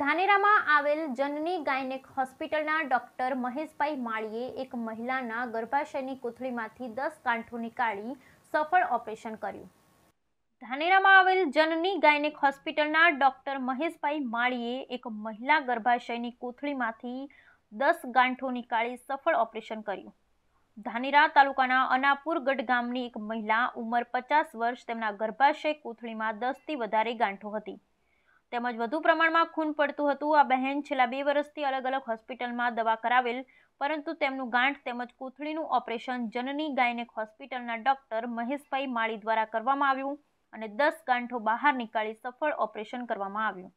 ધાનેરામાં આવેલ જનની ગાયનેક હોસ્પિટલના ડોક્ટર મહેશભાઈ માળીએ એક મહિલાના ગર્ભાશયની કોથળીમાંથી દસ કાંઠો નીકાળી સફળ ઓપરેશન કર્યું ધાનેરામાં આવેલ જનની ગાયનેક હોસ્પિટલના ડોક્ટર મહેશભાઈ માળીએ એક મહિલા ગર્ભાશયની કોથળીમાંથી દસ ગાંઠો નીકાળી સફળ ઓપરેશન કર્યું ધાનેરા તાલુકાના અનાપુર ગઢ ગામની એક મહિલા ઉંમર પચાસ વર્ષ તેમના ગર્ભાશય કોથળીમાં દસથી વધારે ગાંઠો હતી તેમજ વધુ પ્રમાણમાં ખૂન પડતું હતું આ બહેન છેલ્લા બે વર્ષથી અલગ અલગ હોસ્પિટલમાં દવા કરાવેલ પરંતુ તેમનું ગાંઠ તેમજ કોથળીનું ઓપરેશન જનની ગાયનેક હોસ્પિટલના ડોક્ટર મહેશભાઈ માળી દ્વારા કરવામાં આવ્યું અને દસ ગાંઠો બહાર નીકાળી સફળ ઓપરેશન કરવામાં આવ્યું